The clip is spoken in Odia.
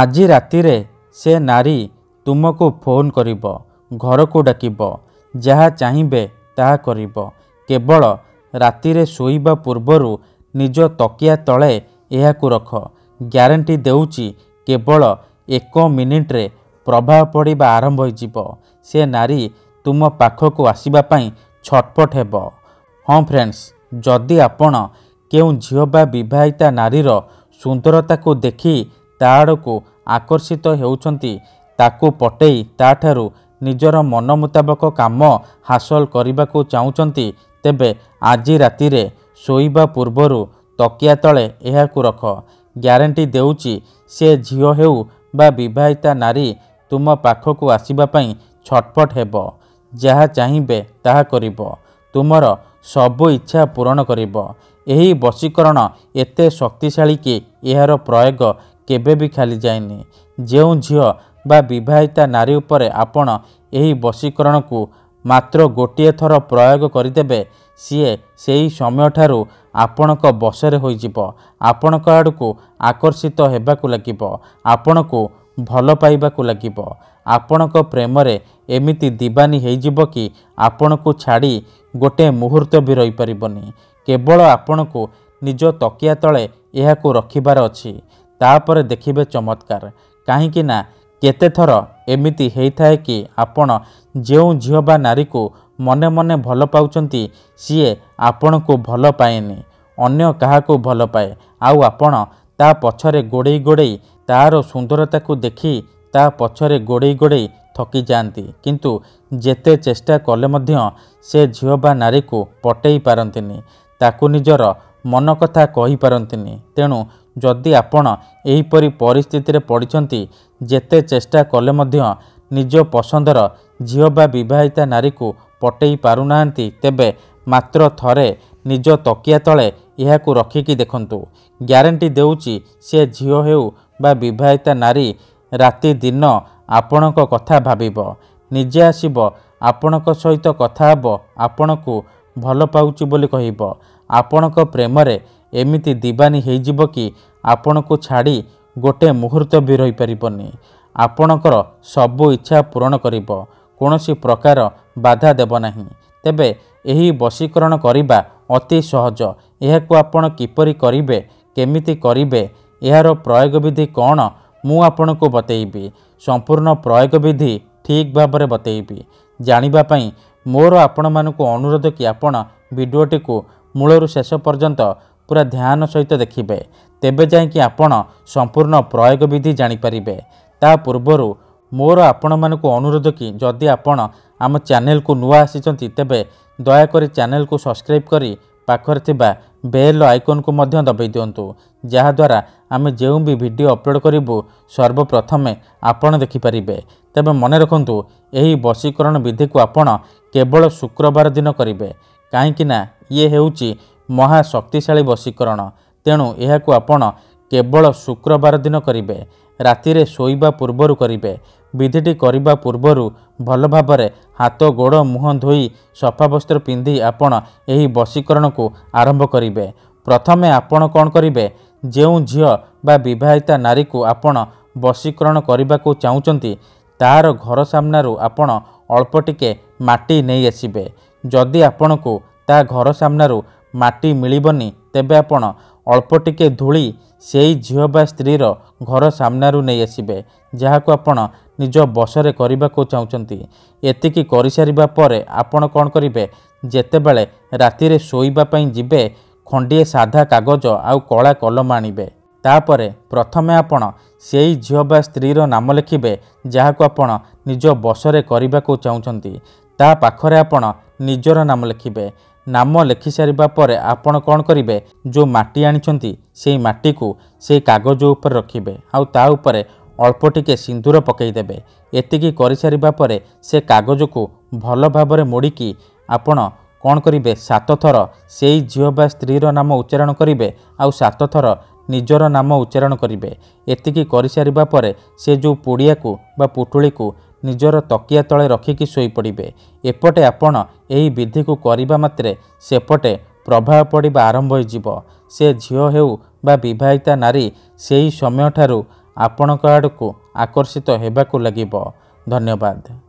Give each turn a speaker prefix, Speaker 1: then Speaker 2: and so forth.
Speaker 1: ଆଜି ରାତିରେ ସେ ନାରୀ ତୁମକୁ ଫୋନ୍ କରିବ ଘରକୁ ଡାକିବ ଯାହା ଚାହିଁବେ ତାହା କରିବ କେବଳ ରାତିରେ ଶୋଇବା ପୂର୍ବରୁ ନିଜ ତକିଆ ତଳେ ଏହାକୁ ରଖ ଗ୍ୟାରେଣ୍ଟି ଦେଉଛି କେବଳ ଏକ ମିନିଟ୍ରେ ପ୍ରଭାବ ପଡ଼ିବା ଆରମ୍ଭ ହୋଇଯିବ ସେ ନାରୀ ତୁମ ପାଖକୁ ଆସିବା ପାଇଁ ଛଟପଟ ହେବ ହଁ ଫ୍ରେଣ୍ଡସ୍ ଯଦି ଆପଣ କେଉଁ ଝିଅ ବା ବିବାହିତା ନାରୀର ସୁନ୍ଦରତାକୁ ଦେଖି ତା ଆଡ଼କୁ ଆକର୍ଷିତ ହେଉଛନ୍ତି ତାକୁ ପଟେଇ ତା'ଠାରୁ ନିଜର ମନ ମୁତାବକ କାମ ହାସଲ କରିବାକୁ ଚାହୁଁଛନ୍ତି ତେବେ ଆଜି ରାତିରେ ଶୋଇବା ପୂର୍ବରୁ ତକିଆ ତଳେ ଏହାକୁ ରଖ ଗ୍ୟାରେଣ୍ଟି ଦେଉଛି ସେ ଝିଅ ହେଉ ବା ବିବାହିତା ନାରୀ ତୁମ ପାଖକୁ ଆସିବା ପାଇଁ ଛଟପଟ ହେବ ଯାହା ଚାହିଁବେ ତାହା କରିବ ତୁମର ସବୁ ଇଚ୍ଛା ପୂରଣ କରିବ ଏହି ବଶୀକରଣ ଏତେ ଶକ୍ତିଶାଳୀ କି ଏହାର ପ୍ରୟୋଗ କେବେ ବି ଖାଲି ଯାଇନି ଯେଉଁ ଝିଅ ବା ବିବାହିତା ନାରୀ ଉପରେ ଆପଣ ଏହି ବଶୀକରଣକୁ ମାତ୍ର ଗୋଟିଏ ଥର ପ୍ରୟୋଗ କରିଦେବେ ସିଏ ସେହି ସମୟଠାରୁ ଆପଣଙ୍କ ବଶରେ ହୋଇଯିବ ଆପଣଙ୍କ ଆଡ଼କୁ ଆକର୍ଷିତ ହେବାକୁ ଲାଗିବ ଆପଣଙ୍କୁ ଭଲ ପାଇବାକୁ ଲାଗିବ ଆପଣଙ୍କ ପ୍ରେମରେ ଏମିତି ଦିବାନୀ ହୋଇଯିବ କି ଆପଣଙ୍କୁ ଛାଡ଼ି ଗୋଟିଏ ମୁହୂର୍ତ୍ତ ବି ରହିପାରିବନି କେବଳ ଆପଣଙ୍କୁ ନିଜ ତକିଆ ତଳେ ଏହାକୁ ରଖିବାର ଅଛି ତାପରେ ଦେଖିବେ ଚମତ୍କାର କାହିଁକି ନା କେତେଥର ଏମିତି ହେଇଥାଏ କି ଆପଣ ଯେଉଁ ଝିଅ ବା ନାରୀକୁ ମନେ ମନେ ଭଲ ପାଉଛନ୍ତି ସିଏ ଆପଣଙ୍କୁ ଭଲ ପାଏନି ଅନ୍ୟ କାହାକୁ ଭଲ ପାଏ ଆଉ ଆପଣ ତା ପଛରେ ଗୋଡ଼େଇ ଗୋଡ଼େଇ ତା'ର ସୁନ୍ଦରତାକୁ ଦେଖି ତା ପଛରେ ଗୋଡ଼େଇ ଗୋଡ଼େଇ ଥକି ଯାଆନ୍ତି କିନ୍ତୁ ଯେତେ ଚେଷ୍ଟା କଲେ ମଧ୍ୟ ସେ ଝିଅ ବା ନାରୀକୁ ପଟେଇ ପାରନ୍ତିନି ତାକୁ ନିଜର ମନ କଥା କହିପାରନ୍ତିନି ତେଣୁ ଯଦି ଆପଣ ଏହିପରି ପରିସ୍ଥିତିରେ ପଡ଼ିଛନ୍ତି ଯେତେ ଚେଷ୍ଟା କଲେ ମଧ୍ୟ ନିଜ ପସନ୍ଦର ଝିଅ ବା ବିବାହିତା ନାରୀକୁ ପଟେଇ ପାରୁନାହାନ୍ତି ତେବେ ମାତ୍ର ଥରେ ନିଜ ତକିଆ ତଳେ ଏହାକୁ ରଖିକି ଦେଖନ୍ତୁ ଗ୍ୟାରେଣ୍ଟି ଦେଉଛି ସେ ଝିଅ ହେଉ ବା ବିବାହିତା ନାରୀ ରାତି ଦିନ ଆପଣଙ୍କ କଥା ଭାବିବ ନିଜେ ଆସିବ ଆପଣଙ୍କ ସହିତ କଥା ହେବ ଆପଣଙ୍କୁ ଭଲ ପାଉଛି ବୋଲି କହିବ ଆପଣଙ୍କ ପ୍ରେମରେ ଏମିତି ଦିବାନୀ ହେଇଯିବ କି ଆପଣଙ୍କୁ ଛାଡ଼ି ଗୋଟିଏ ମୁହୂର୍ତ୍ତ ବି ରହିପାରିବନି ଆପଣଙ୍କର ସବୁ ଇଚ୍ଛା ପୂରଣ କରିବ କୌଣସି ପ୍ରକାର ବାଧା ଦେବ ନାହିଁ ତେବେ ଏହି ବଶୀକରଣ କରିବା ଅତି ସହଜ ଏହାକୁ ଆପଣ କିପରି କରିବେ କେମିତି କରିବେ ଏହାର ପ୍ରୟୋଗବିଧି କ'ଣ ମୁଁ ଆପଣଙ୍କୁ ବତେଇବି ସମ୍ପୂର୍ଣ୍ଣ ପ୍ରୟୋଗବିଧି ଠିକ୍ ଭାବରେ ବତେଇବି ଜାଣିବା ପାଇଁ ମୋର ଆପଣମାନଙ୍କୁ ଅନୁରୋଧ କି ଆପଣ ଭିଡ଼ିଓଟିକୁ ମୂଳରୁ ଶେଷ ପର୍ଯ୍ୟନ୍ତ ପୁରା ଧ୍ୟାନ ସହିତ ଦେଖିବେ ତେବେ ଯାଇକି ଆପଣ ସମ୍ପୂର୍ଣ୍ଣ ପ୍ରୟୋଗ ବିଧି ଜାଣିପାରିବେ ତା ପୂର୍ବରୁ ମୋର ଆପଣମାନଙ୍କୁ ଅନୁରୋଧ କି ଯଦି ଆପଣ ଆମ ଚ୍ୟାନେଲକୁ ନୂଆ ଆସିଛନ୍ତି ତେବେ ଦୟାକରି ଚ୍ୟାନେଲକୁ ସବସ୍କ୍ରାଇବ୍ କରି ପାଖରେ ଥିବା ବେଲ୍ ଆଇକନ୍କୁ ମଧ୍ୟ ଦବାଇ ଦିଅନ୍ତୁ ଯାହାଦ୍ୱାରା ଆମେ ଯେଉଁ ବି ଭିଡ଼ିଓ ଅପଲୋଡ଼ କରିବୁ ସର୍ବପ୍ରଥମେ ଆପଣ ଦେଖିପାରିବେ ତେବେ ମନେ ରଖନ୍ତୁ ଏହି ବଶୀକରଣ ବିଧିକୁ ଆପଣ କେବଳ ଶୁକ୍ରବାର ଦିନ କରିବେ କାହିଁକିନା ଇଏ ହେଉଛି ମହାଶକ୍ତିଶାଳୀ ବଶୀକରଣ ତେଣୁ ଏହାକୁ ଆପଣ କେବଳ ଶୁକ୍ରବାର ଦିନ କରିବେ ରାତିରେ ଶୋଇବା ପୂର୍ବରୁ କରିବେ ବିଧିଟି କରିବା ପୂର୍ବରୁ ଭଲ ଭାବରେ ହାତ ଗୋଡ଼ ମୁହଁ ଧୋଇ ସଫା ବସ୍ତ୍ର ପିନ୍ଧି ଆପଣ ଏହି ବଶୀକରଣକୁ ଆରମ୍ଭ କରିବେ ପ୍ରଥମେ ଆପଣ କ'ଣ କରିବେ ଯେଉଁ ଝିଅ ବା ବିବାହିତା ନାରୀକୁ ଆପଣ ବଶୀକରଣ କରିବାକୁ ଚାହୁଁଛନ୍ତି ତାହାର ଘର ସାମ୍ନାରୁ ଆପଣ ଅଳ୍ପ ଟିକେ ମାଟି ନେଇ ଆସିବେ ଯଦି ଆପଣଙ୍କୁ ତା ଘର ସାମ୍ନାରୁ ମାଟି ମିଳିବନି ତେବେ ଆପଣ ଅଳ୍ପ ଟିକିଏ ଧୂଳି ସେଇ ଝିଅ ବା ସ୍ତ୍ରୀର ଘର ସାମ୍ନାରୁ ନେଇ ଆସିବେ ଯାହାକୁ ଆପଣ ନିଜ ବସରେ କରିବାକୁ ଚାହୁଁଛନ୍ତି ଏତିକି କରିସାରିବା ପରେ ଆପଣ କ'ଣ କରିବେ ଯେତେବେଳେ ରାତିରେ ଶୋଇବା ପାଇଁ ଯିବେ ଖଣ୍ଡିଏ ସାଧା କାଗଜ ଆଉ କଳା କଲମ ଆଣିବେ ତାପରେ ପ୍ରଥମେ ଆପଣ ସେଇ ଝିଅ ବା ସ୍ତ୍ରୀର ନାମ ଲେଖିବେ ଯାହାକୁ ଆପଣ ନିଜ ବସରେ କରିବାକୁ ଚାହୁଁଛନ୍ତି ତା ପାଖରେ ଆପଣ ନିଜର ନାମ ଲେଖିବେ ନାମ ଲେଖିସାରିବା ପରେ ଆପଣ କ'ଣ କରିବେ ଯେଉଁ ମାଟି ଆଣିଛନ୍ତି ସେଇ ମାଟିକୁ ସେଇ କାଗଜ ଉପରେ ରଖିବେ ଆଉ ତା ଉପରେ ଅଳ୍ପ ଟିକେ ସିନ୍ଦୁର ପକାଇଦେବେ ଏତିକି କରିସାରିବା ପରେ ସେ କାଗଜକୁ ଭଲ ଭାବରେ ମୋଡ଼ିକି ଆପଣ କ'ଣ କରିବେ ସାତ ଥର ସେଇ ଝିଅ ବା ସ୍ତ୍ରୀର ନାମ ଉଚ୍ଚାରଣ କରିବେ ଆଉ ସାତ ଥର ନିଜର ନାମ ଉଚ୍ଚାରଣ କରିବେ ଏତିକି କରିସାରିବା ପରେ ସେ ଯେଉଁ ପୁଡ଼ିଆକୁ ବା ପୁଟୁଳିକୁ ନିଜର ତକିଆ ତଳେ ରଖିକି ଶୋଇପଡ଼ିବେ ଏପଟେ ଆପଣ ଏହି ବିଧିକୁ କରିବା ମାତ୍ରେ ସେପଟେ ପ୍ରଭାବ ପଡ଼ିବା ଆରମ୍ଭ ହୋଇଯିବ ସେ ଝିଅ ହେଉ ବା ବିବାହିତା ନାରୀ ସେହି ସମୟଠାରୁ ଆପଣଙ୍କ ଆଡ଼କୁ ଆକର୍ଷିତ ହେବାକୁ ଲାଗିବ ଧନ୍ୟବାଦ